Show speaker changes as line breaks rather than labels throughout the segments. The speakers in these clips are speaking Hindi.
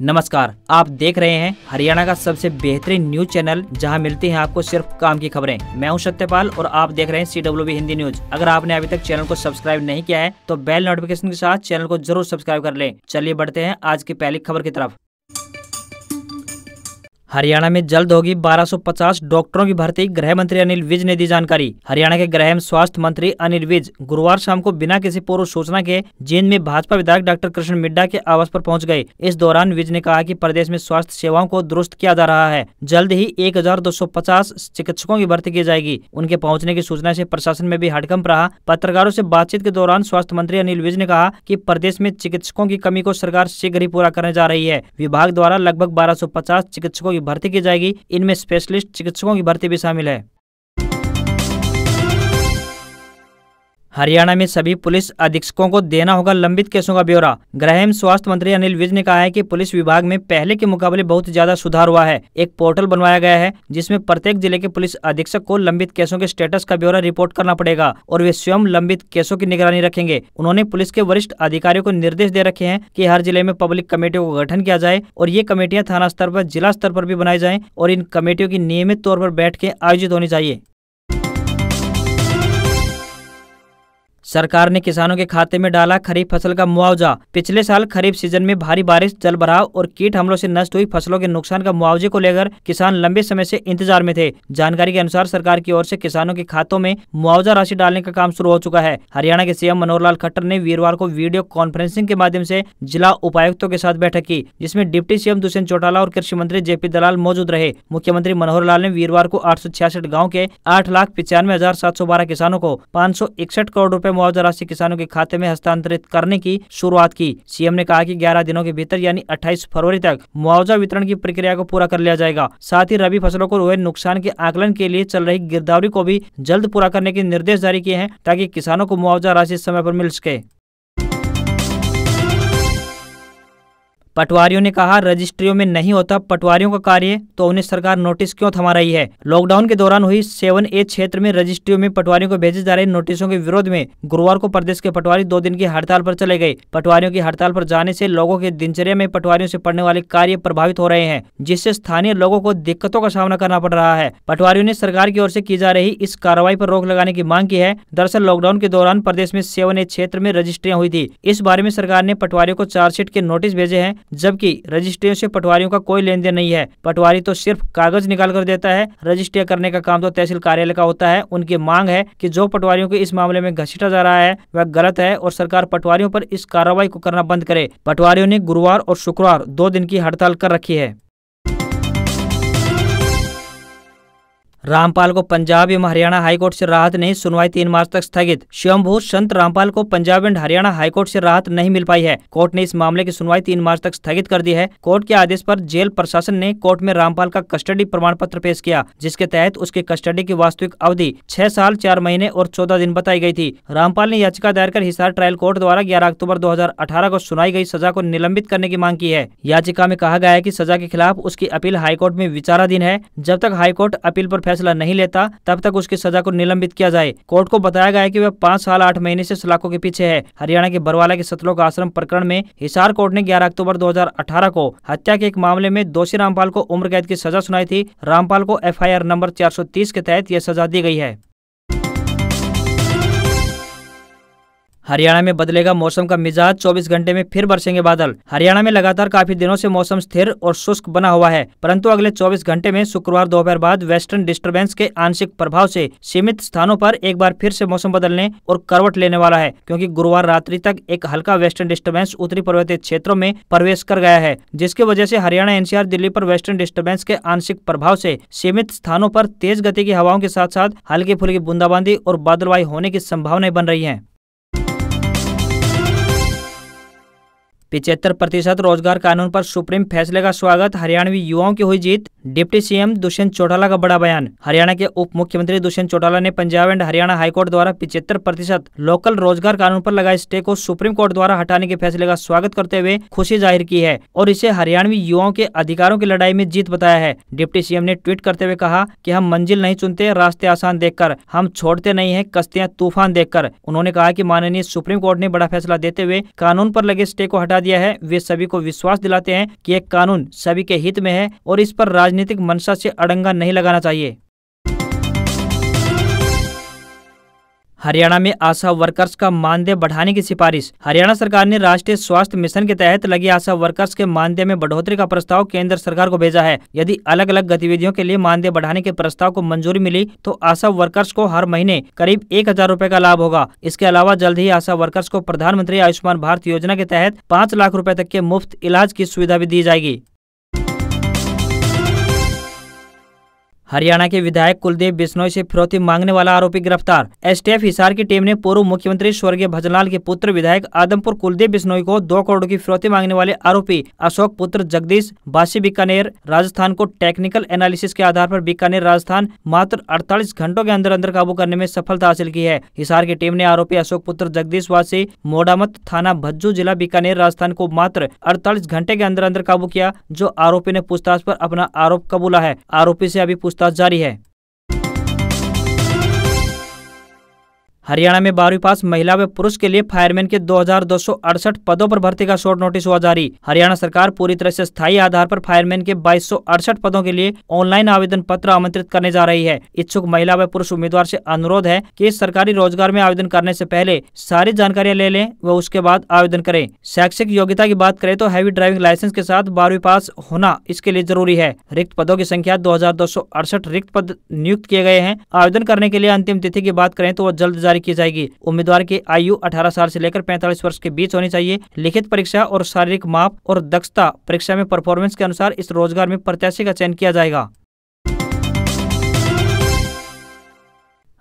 नमस्कार आप देख रहे हैं हरियाणा का सबसे बेहतरीन न्यूज चैनल जहां मिलती हैं आपको सिर्फ काम की खबरें मैं हूं सत्यपाल और आप देख रहे हैं सी डब्ल्यू हिंदी न्यूज अगर आपने अभी तक चैनल को सब्सक्राइब नहीं किया है तो बेल नोटिफिकेशन के साथ चैनल को जरूर सब्सक्राइब कर लें चलिए बढ़ते हैं आज की पहली खबर की तरफ हरियाणा में जल्द होगी 1250 डॉक्टरों की भर्ती गृह मंत्री अनिल विज ने दी जानकारी हरियाणा के गृह स्वास्थ्य मंत्री अनिल विज गुरुवार शाम को बिना किसी पूर्व सूचना के जींद में भाजपा विधायक डॉक्टर कृष्ण मिड्डा के आवास पर पहुंच गए इस दौरान विज ने कहा कि प्रदेश में स्वास्थ्य सेवाओं को दुरुस्त किया जा रहा है जल्द ही एक चिकित्सकों की भर्ती की जाएगी उनके पहुँचने की सूचना ऐसी प्रशासन में भी हड़कंप रहा पत्रकारों ऐसी बातचीत के दौरान स्वास्थ्य मंत्री अनिल विज ने कहा की प्रदेश में चिकित्सकों की कमी को सरकार शीघ्र ही पूरा करने जा रही है विभाग द्वारा लगभग बारह चिकित्सकों की भर्ती की जाएगी इनमें स्पेशलिस्ट चिकित्सकों की भर्ती भी शामिल है हरियाणा में सभी पुलिस अधीक्षकों को देना होगा लंबित केसों का ब्यौरा ग्राहम स्वास्थ्य मंत्री अनिल विज ने कहा है कि पुलिस विभाग में पहले के मुकाबले बहुत ज्यादा सुधार हुआ है एक पोर्टल बनवाया गया है जिसमें प्रत्येक जिले के पुलिस अधीक्षक को लंबित केसों के स्टेटस का ब्यौरा रिपोर्ट करना पड़ेगा और वे स्वयं लंबित केसों की निगरानी रखेंगे उन्होंने पुलिस के वरिष्ठ अधिकारियों को निर्देश दे रखे हैं की हर जिले में पब्लिक कमेटियों का गठन किया जाए और ये कमेटियाँ थाना स्तर आरोप जिला स्तर पर भी बनाई जाए और इन कमेटियों की नियमित तौर पर के आयोजित होनी चाहिए सरकार ने किसानों के खाते में डाला खरीफ फसल का मुआवजा पिछले साल खरीफ सीजन में भारी बारिश जल भराव और कीट हमलों से नष्ट हुई फसलों के नुकसान का मुआवजे को लेकर किसान लंबे समय से इंतजार में थे जानकारी के अनुसार सरकार की ओर से किसानों के खातों में मुआवजा राशि डालने का काम शुरू हो चुका है हरियाणा के सीएम मनोहर लाल खट्टर ने वीरवार को वीडियो कॉन्फ्रेंसिंग के माध्यम ऐसी जिला उपायुक्तों के साथ बैठक की जिसमे डिप्टी सीएम दुष्यंत चौटाला और कृषि मंत्री जे दलाल मौजूद रहे मुख्यमंत्री मनोहर लाल ने वीरवार को आठ गाँव के आठ लाख पिचानवे हजार सात सौ बारह किसानों को पाँच सौ इकसठ करोड़ रूपए मुआवजा राशि किसानों के खाते में हस्तांतरित करने की शुरुआत की सीएम ने कहा कि 11 दिनों के भीतर यानी 28 फरवरी तक मुआवजा वितरण की प्रक्रिया को पूरा कर लिया जाएगा साथ ही रबी फसलों को हुए नुकसान के आकलन के लिए चल रही गिरदावरी को भी जल्द पूरा करने के निर्देश जारी किए हैं ताकि किसानों को मुआवजा राशि समय आरोप मिल सके पटवारियों ने कहा रजिस्ट्रियों में नहीं होता पटवारियों का कार्य तो उन्हें सरकार नोटिस क्यों थमा रही है लॉकडाउन के दौरान हुई सेवन ए क्षेत्र में रजिस्ट्रियों में पटवारियों को भेजे जा रहे नोटिसों के विरोध में गुरुवार को प्रदेश के पटवारी दो दिन की हड़ताल पर चले गए पटवारियों की हड़ताल पर जाने से लोगों के दिनचर्या में पटवारियों से पड़ने वाले कार्य प्रभावित हो रहे हैं जिससे स्थानीय लोगों को दिक्कतों का सामना करना पड़ रहा है पटवारियों ने सरकार की ओर से की जा रही इस कार्रवाई पर रोक लगाने की मांग की है दरअसल लॉकडाउन के दौरान प्रदेश में सेवन ए क्षेत्र में रजिस्ट्रियां हुई थी इस बारे में सरकार ने पटवारियों को चार्जशीट के नोटिस भेजे हैं जबकि रजिस्ट्रियों से पटवारियों का कोई लेन देन नहीं है पटवारी तो सिर्फ कागज निकाल कर देता है रजिस्ट्री करने का काम तो तहसील कार्यालय का होता है उनकी मांग है की जो पटवारियों को इस मामले में घसीटा जा रहा है वह गलत है और सरकार पटवारियों पर इस कार्रवाई को करना बंद करे पटवारियों ने गुरुवार और शुक्रवार दो दिन की हड़ताल कर रखी है रामपाल को पंजाब एवं हरियाणा हाईकोर्ट से राहत नहीं सुनवाई तीन मार्च तक स्थगित शिवभू संत रामपाल को पंजाब एंड हरियाणा हाईकोर्ट से राहत नहीं मिल पाई है कोर्ट ने इस मामले की सुनवाई तीन मार्च तक स्थगित कर दी है कोर्ट के आदेश पर जेल प्रशासन ने कोर्ट में रामपाल का कस्टडी प्रमाण पत्र पेश किया जिसके तहत उसके कस्टडी की वास्तविक अवधि छह साल चार महीने और चौदह दिन बताई गयी थी रामपाल ने याचिका दायर कर हिसार ट्रायल कोर्ट द्वारा ग्यारह अक्टूबर दो को सुनाई गयी सजा को निलंबित करने की मांग की है याचिका में कहा गया है की सजा के खिलाफ उसकी अपील हाईकोर्ट में विचाराधीन है जब तक हाईकोर्ट अपील आरोप फैसला नहीं लेता तब तक उसकी सजा को निलंबित किया जाए कोर्ट को बताया गया की वह पाँच साल आठ महीने ऐसी सलाखों के पीछे है हरियाणा के बरवाला के सतलोक आश्रम प्रकरण में हिसार कोर्ट ने ग्यारह अक्टूबर दो को हत्या के एक मामले में दोषी रामपाल को उम्र कैद की सजा सुनाई थी रामपाल को एफ नंबर चार के तहत यह सजा दी गई है हरियाणा में बदलेगा मौसम का मिजाज 24 घंटे में फिर बरसेंगे बादल हरियाणा में लगातार काफी दिनों से मौसम स्थिर और शुष्क बना हुआ है परंतु अगले 24 घंटे में शुक्रवार दोपहर बाद वेस्टर्न डिस्टरबेंस के आंशिक प्रभाव से सीमित स्थानों पर एक बार फिर से मौसम बदलने और करवट लेने वाला है क्योंकि गुरुवार रात्रि तक एक हल्का वेस्टर्न डिस्टर्बेंस उत्तरी पर्वतीय क्षेत्रों में प्रवेश कर गया है जिसकी वजह ऐसी हरियाणा एनसीआर दिल्ली आरोप वेस्टर्न डिस्टर्बेंस के आंशिक प्रभाव ऐसी सीमित स्थानों आरोप तेज गति की हवाओं के साथ साथ हल्की फुल्की बूंदाबांदी और बादलवाई होने की संभावनाएं बन रही है पिछहत्तर प्रतिशत रोजगार कानून पर सुप्रीम फैसले का स्वागत हरियाणवी युवाओं की हुई जीत डिप्टी सीएम दुष्यंत चौटाला का बड़ा बयान हरियाणा के उप मुख्यमंत्री दुष्यंत चौटाला ने पंजाब एंड हरियाणा हाईकोर्ट द्वारा पिछहत्तर प्रतिशत लोकल रोजगार कानून पर लगाए स्टे को सुप्रीम कोर्ट द्वारा हटाने के फैसले का स्वागत करते हुए खुशी जाहिर की है और इसे हरियाणवी युवाओं के अधिकारों की लड़ाई में जीत बताया है डिप्टी सीएम ने ट्वीट करते हुए कहा की हम मंजिल नहीं चुनते रास्ते आसान देख हम छोड़ते नहीं है कश्तियाँ तूफान देख उन्होंने कहा की माननीय सुप्रीम कोर्ट ने बड़ा फैसला देते हुए कानून आरोप लगे स्टे को हटा गिरा दिया है वे सभी को विश्वास दिलाते हैं कि एक कानून सभी के हित में है और इस पर राजनीतिक मंशा से अड़ंगा नहीं लगाना चाहिए हरियाणा में आशा वर्कर्स का मानदेय बढ़ाने की सिफारिश हरियाणा सरकार ने राष्ट्रीय स्वास्थ्य मिशन के तहत लगी आशा वर्कर्स के मानदेय में बढ़ोतरी का प्रस्ताव केंद्र सरकार को भेजा है यदि अलग अलग गतिविधियों के लिए मानदेय बढ़ाने के प्रस्ताव को मंजूरी मिली तो आशा वर्कर्स को हर महीने करीब एक हजार रूपए का लाभ होगा इसके अलावा जल्द ही आशा वर्कर्स को प्रधानमंत्री आयुष्मान भारत योजना के तहत पाँच लाख रूपए तक के मुफ्त इलाज की सुविधा भी दी जाएगी हरियाणा के विधायक कुलदीप बिश्नोई से फिरौती मांगने वाला आरोपी गिरफ्तार एसटीएफ हिसार की टीम ने पूर्व मुख्यमंत्री स्वर्गीय भजनलाल के पुत्र विधायक आदमपुर कुलदीप बिश्नोई को दो करोड़ की फिरौती मांगने वाले आरोपी अशोक पुत्र जगदीश बासी बीकानेर राजस्थान को टेक्निकल एनालिसिस के आधार आरोप बीकानेर राजस्थान मात्र अड़तालीस घंटों के अंदर अंदर काबू करने में सफलता हासिल की है हिसार की टीम ने आरोपी अशोक पुत्र जगदीश वासी मोडामत थाना भज्जू जिला बीकानेर राजस्थान को मात्र अड़तालीस घंटे के अंदर अंदर काबू किया जो आरोपी ने पूछताछ आरोप अपना आरोप कबूला है आरोपी ऐसी अभी पूछताछ जारी है हरियाणा में बारहवीं पास महिला व पुरुष के लिए फायरमैन के दो पदों पर भर्ती का शॉर्ट नोटिस हुआ जारी हरियाणा सरकार पूरी तरह से स्थायी आधार पर फायरमैन के बाईस पदों के लिए ऑनलाइन आवेदन पत्र आमंत्रित करने जा रही है इच्छुक महिला व पुरुष उम्मीदवार से अनुरोध है कि सरकारी रोजगार में आवेदन करने से पहले सारी जानकारियां ले लें व उसके बाद आवेदन करें शैक्षिक योग्यता की बात करें तो हैवी ड्राइविंग लाइसेंस के साथ बारहवीं पास होना इसके लिए जरूरी है रिक्त पदों की संख्या दो रिक्त पद नियुक्त किए गए हैं आवेदन करने के लिए अंतिम तिथि की बात करें तो वह जल्द जारी जारी की जाएगी उम्मीदवार की आयु अठारह साल ऐसी लेकर पैंतालीस वर्ष के बीच होनी चाहिए लिखित परीक्षा और शारीरिक माप और दक्षता परीक्षा में परफॉर्मेंस के अनुसार इस रोजगार में प्रत्याशी का चयन किया जाएगा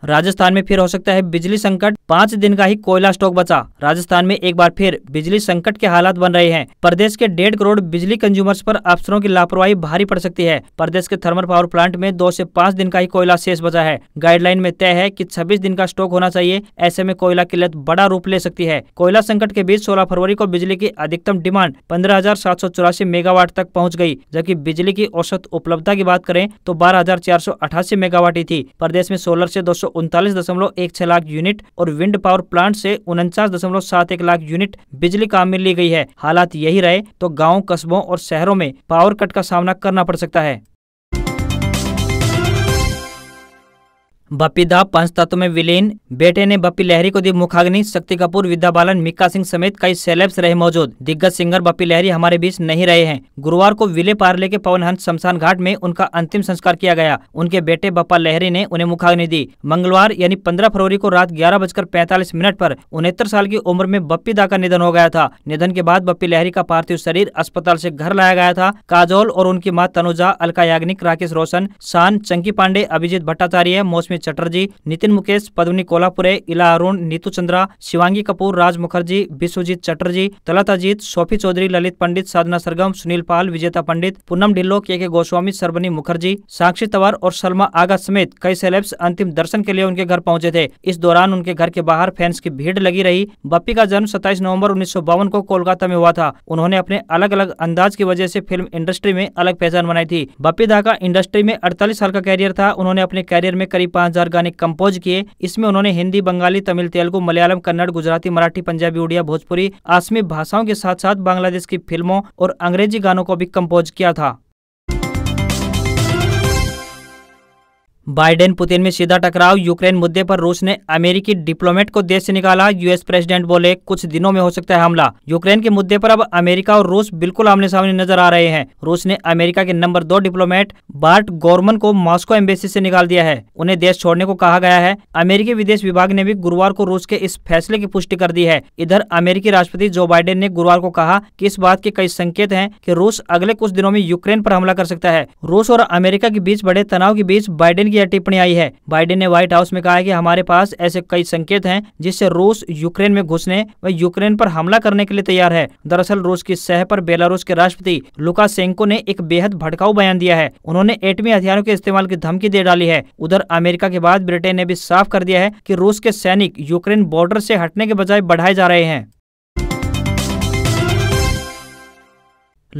राजस्थान में फिर हो सकता है बिजली संकट पाँच दिन का ही कोयला स्टॉक बचा राजस्थान में एक बार फिर बिजली संकट के हालात बन रहे हैं प्रदेश के डेढ़ करोड़ बिजली कंज्यूमर्स पर अफसरों की लापरवाही भारी पड़ सकती है प्रदेश के थर्मल पावर प्लांट में दो से पाँच दिन का ही कोयला शेष बचा है गाइडलाइन में तय है की छब्बीस दिन का स्टॉक होना चाहिए ऐसे में कोयला किल्लत बड़ा रूप ले सकती है कोयला संकट के बीच सोलह फरवरी को बिजली की अधिकतम डिमांड पंद्रह मेगावाट तक पहुँच गयी जबकि बिजली की औसत उपलब्धता की बात करें तो बारह मेगावाट ही थी प्रदेश में सोलर ऐसी दो उनतालीस दशमलव एक छह लाख यूनिट और विंड पावर प्लांट से उनचास दशमलव सात एक लाख यूनिट बिजली काम में ली गई है हालात यही रहे तो गाँव कस्बों और शहरों में पावर कट का सामना करना पड़ सकता है बपीदा पंच तत्व में विलीन बेटे ने बपी लहरी को दी मुखाग्नि शक्ति कपूर विद्या बालन मिक्का सिंह समेत कई सेलेब्स रहे मौजूद दिग्गज सिंगर बपी लहरी हमारे बीच नहीं रहे हैं गुरुवार को विले पार्ले के पवन हंस शमशान घाट में उनका अंतिम संस्कार किया गया उनके बेटे बप्पा लहरी ने उन्हें मुखाग्नि दी मंगलवार यानी पंद्रह फरवरी को रात ग्यारह बजकर पैंतालीस मिनट आरोप उनहत्तर साल की उम्र में बप्पी दा का निधन हो गया था निधन के बाद बप्पी लहरी का पार्थिव शरीर अस्पताल ऐसी घर लाया गया था काजोल और उनकी माँ तनुजा अलका याग्निक राकेश रोशन शान चंकी पांडे अभिजीत भट्टाचार्य मौसमी लक्ष्मी चटर्जी नितिन मुकेश पद्मनी कोलापुरे इला अरुण नीतू चंद्रा शिवांगी कपूर राज मुखर्जी विश्वजीत चटर्जी तलत अजीत सोफी चौधरी ललित पंडित साधना सरगम सुनील पाल विजेता पंडित पूनम ढिल्लो के के गोस्वामी सरबनी मुखर्जी साक्षी तवर और सलमा आगा समेत कई सेलेब्स अंतिम दर्शन के लिए उनके घर पहुंचे थे इस दौरान उनके घर के बाहर फैंस की भीड़ लगी रही बप्पी का जन्म सत्ताईस नवम्बर उन्नीस को कोलकाता में हुआ था उन्होंने अपने अलग अलग अंदाज की वजह से फिल्म इंडस्ट्री में अलग पहचान बनाई थी बप्पी दा का इंडस्ट्री में अड़तालीस साल का कैरियर था उन्होंने अपने कैरियर में करीब हजार गाने कंपोज किए इसमें उन्होंने हिंदी बंगाली तमिल तेलुगु मलयालम कन्नड़ गुजराती मराठी पंजाबी उड़िया भोजपुरी आसमी भाषाओं के साथ साथ बांग्लादेश की फिल्मों और अंग्रेजी गानों को भी कंपोज किया था बाइडेन पुतिन में सीधा टकराव यूक्रेन मुद्दे पर रूस ने अमेरिकी डिप्लोमेट को देश से निकाला यूएस प्रेसिडेंट बोले कुछ दिनों में हो सकता है हमला यूक्रेन के मुद्दे पर अब अमेरिका और रूस बिल्कुल आमने सामने नजर आ रहे हैं रूस ने अमेरिका के नंबर दो डिप्लोमेट बार्ट गोरमन को मॉस्को एम्बेसी से निकाल दिया है उन्हें देश छोड़ने को कहा गया है अमेरिकी विदेश विभाग ने भी गुरुवार को रूस के इस फैसले की पुष्टि कर दी है इधर अमेरिकी राष्ट्रपति जो बाइडेन ने गुरुवार को कहा की इस बात के कई संकेत है की रूस अगले कुछ दिनों में यूक्रेन आरोप हमला कर सकता है रूस और अमेरिका के बीच बड़े तनाव के बीच बाइडेन की यह टिप्पणी आई है बाइडेन ने व्हाइट हाउस में कहा है कि हमारे पास ऐसे कई संकेत हैं जिससे रूस यूक्रेन में घुसने व यूक्रेन पर हमला करने के लिए तैयार है दरअसल रूस की सह पर बेलारूस के राष्ट्रपति लुकासेंको ने एक बेहद भड़काऊ बयान दिया है उन्होंने एटमी हथियारों के इस्तेमाल की धमकी दे डाली है उधर अमेरिका के बाद ब्रिटेन ने भी साफ कर दिया है की रूस के सैनिक यूक्रेन बॉर्डर ऐसी हटने के बजाय बढ़ाए जा रहे हैं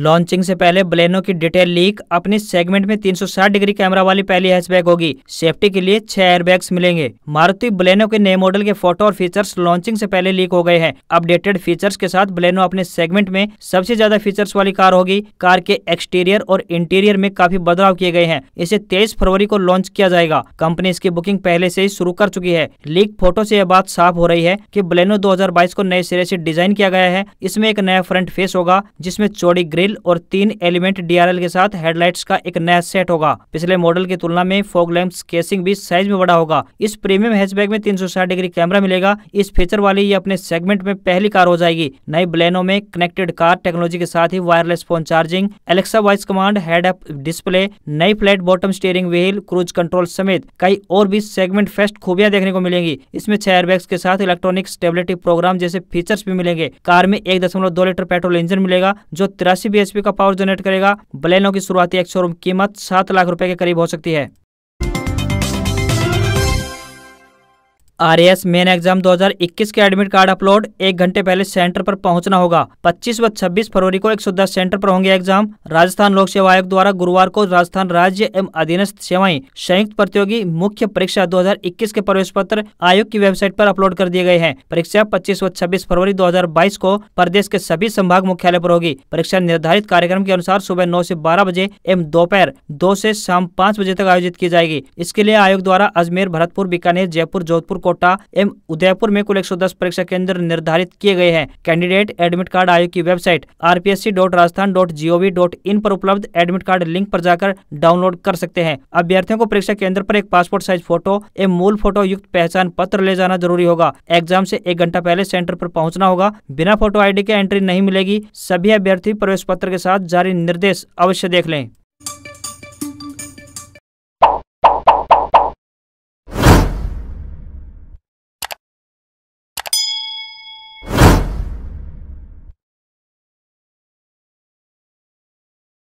लॉन्चिंग से पहले ब्लेनो की डिटेल लीक अपने सेगमेंट में 360 डिग्री कैमरा वाली पहली हैचबैक होगी सेफ्टी के लिए छह एयरबैग्स मिलेंगे मारुति ब्लेनो के नए मॉडल के फोटो और फीचर्स लॉन्चिंग से पहले लीक हो गए हैं अपडेटेड फीचर्स के साथ ब्लेनो अपने सेगमेंट में सबसे ज्यादा फीचर्स वाली कार होगी कार के एक्सटीरियर और इंटीरियर में काफी बदलाव किए गए हैं इसे तेईस फरवरी को लॉन्च किया जाएगा कंपनी इसकी बुकिंग पहले से ही शुरू कर चुकी है लीक फोटो से यह बात साफ हो रही है की ब्लेनो दो को नए सिरे से डिजाइन किया गया है इसमें एक नया फ्रंट फेस होगा जिसमे चौड़ी ग्रे ग्रिल और तीन एलिमेंट डीआरएल के साथ हेडलाइट्स का एक नया सेट होगा पिछले मॉडल की तुलना में फोक लैम्प केसिंग भी साइज में बड़ा होगा इस प्रीमियम हैचबैक में 360 डिग्री कैमरा मिलेगा इस फीचर वाली ये अपने सेगमेंट में पहली कार हो जाएगी नई ब्लेनो में कनेक्टेड कार टेक्नोलॉजी के साथ ही wireless phone charging Alexa voice command head up display नई flat bottom steering wheel cruise control समेत कई और भी सेगमेंट फेस्ट खूबियां देखने को मिलेंगी इसमें छह एयरबैग्स के साथ इलेक्ट्रॉनिक स्टेबिलिटी प्रोग्राम जैसे फीचर्स भी मिलेंगे कार में एक दशमलव दो लीटर पेट्रोल इंजन मिलेगा जो तिरासी बीएचपी का पावर जनरेट करेगा बलेनो की शुरुआती एक्सोरूम कीमत सात लाख रुपए के करीब हो सकती है आर एस मेन एग्जाम 2021 के एडमिट कार्ड अपलोड एक घंटे पहले सेंटर पर पहुंचना होगा 25 व 26 फरवरी को 110 सेंटर पर होंगे एग्जाम राजस्थान लोक सेवा आयोग द्वारा गुरुवार को राजस्थान राज्य एवं अधीनस्थ सेवाएं संयुक्त प्रतियोगी मुख्य परीक्षा 2021 के प्रवेश पत्र आयोग की वेबसाइट पर अपलोड कर दिए गए हैं परीक्षा पच्चीस व छब्बीस फरवरी दो को प्रदेश के सभी संभाग मुख्यालय आरोप होगी परीक्षा निर्धारित कार्यक्रम के अनुसार सुबह नौ ऐसी बारह बजे एवं दोपहर दो ऐसी शाम पाँच बजे तक आयोजित की जाएगी इसके लिए आयोग द्वारा अजमेर भरतपुर बीकानेर जयपुर जोधपुर कोटा एवं उदयपुर में कुल 110 परीक्षा केंद्र निर्धारित किए गए हैं कैंडिडेट एडमिट कार्ड आयोग की website R P S C dot Rajasthan dot G O V dot in पर उपलब्ध एडमिट कार्ड लिंक पर जाकर डाउनलोड कर सकते हैं अभ्यर्थियों को परीक्षा केंद्र पर एक पासपोर्ट साइज फोटो एवं मूल फोटो युक्त पहचान पत्र ले जाना जरूरी होगा एग्जाम से एक घंटा पहले सेंटर पर पहुंचना होगा बिना फोटो आईडी के एंट्री नहीं मिलेगी सभी अभ्यर्थी प्रवेश पत्र के साथ जारी निर्देश अवश्य देख लें